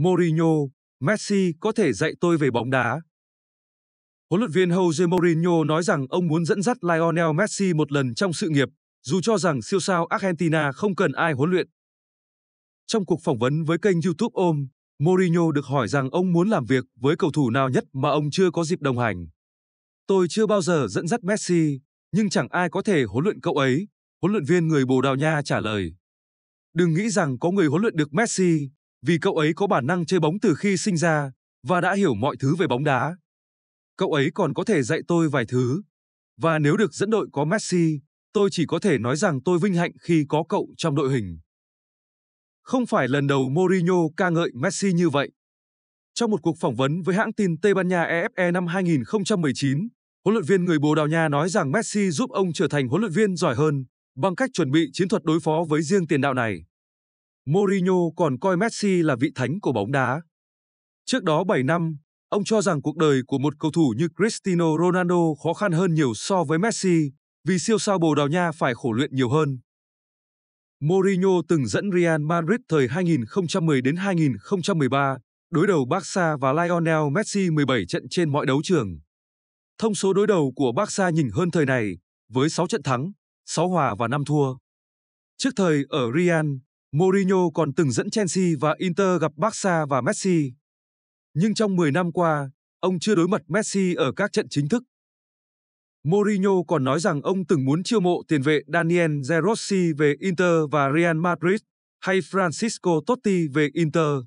Mourinho, Messi có thể dạy tôi về bóng đá. Huấn luyện viên Jose Mourinho nói rằng ông muốn dẫn dắt Lionel Messi một lần trong sự nghiệp, dù cho rằng siêu sao Argentina không cần ai huấn luyện. Trong cuộc phỏng vấn với kênh YouTube Ôm, Mourinho được hỏi rằng ông muốn làm việc với cầu thủ nào nhất mà ông chưa có dịp đồng hành. Tôi chưa bao giờ dẫn dắt Messi, nhưng chẳng ai có thể huấn luyện cậu ấy, huấn luyện viên người Bồ Đào Nha trả lời. Đừng nghĩ rằng có người huấn luyện được Messi, vì cậu ấy có bản năng chơi bóng từ khi sinh ra và đã hiểu mọi thứ về bóng đá. Cậu ấy còn có thể dạy tôi vài thứ. Và nếu được dẫn đội có Messi, tôi chỉ có thể nói rằng tôi vinh hạnh khi có cậu trong đội hình. Không phải lần đầu Mourinho ca ngợi Messi như vậy. Trong một cuộc phỏng vấn với hãng tin Tây Ban Nha EFE e năm 2019, huấn luyện viên người Bồ Đào Nha nói rằng Messi giúp ông trở thành huấn luyện viên giỏi hơn bằng cách chuẩn bị chiến thuật đối phó với riêng tiền đạo này. Mourinho còn coi Messi là vị thánh của bóng đá. Trước đó 7 năm, ông cho rằng cuộc đời của một cầu thủ như Cristiano Ronaldo khó khăn hơn nhiều so với Messi, vì siêu sao Bồ Đào Nha phải khổ luyện nhiều hơn. Mourinho từng dẫn Real Madrid thời 2010 đến 2013, đối đầu Barca và Lionel Messi 17 trận trên mọi đấu trường. Thông số đối đầu của Barca nhìn hơn thời này, với 6 trận thắng, 6 hòa và 5 thua. Trước thời ở Real, Mourinho còn từng dẫn Chelsea và Inter gặp Barca và Messi. Nhưng trong 10 năm qua, ông chưa đối mặt Messi ở các trận chính thức. Mourinho còn nói rằng ông từng muốn chiêu mộ tiền vệ Daniel Gerossi về Inter và Real Madrid hay Francisco Totti về Inter.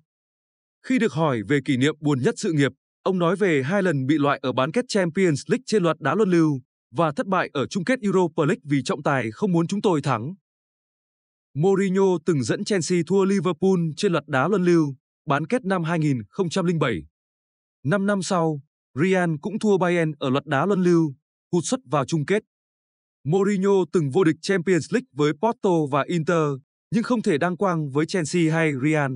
Khi được hỏi về kỷ niệm buồn nhất sự nghiệp, ông nói về hai lần bị loại ở bán kết Champions League trên loạt đá luân lưu và thất bại ở chung kết Europa League vì trọng tài không muốn chúng tôi thắng. Mourinho từng dẫn Chelsea thua Liverpool trên loạt đá luân lưu bán kết năm 2007. Năm năm sau, Real cũng thua Bayern ở loạt đá luân lưu, hụt xuất vào chung kết. Mourinho từng vô địch Champions League với Porto và Inter, nhưng không thể đăng quang với Chelsea hay Real.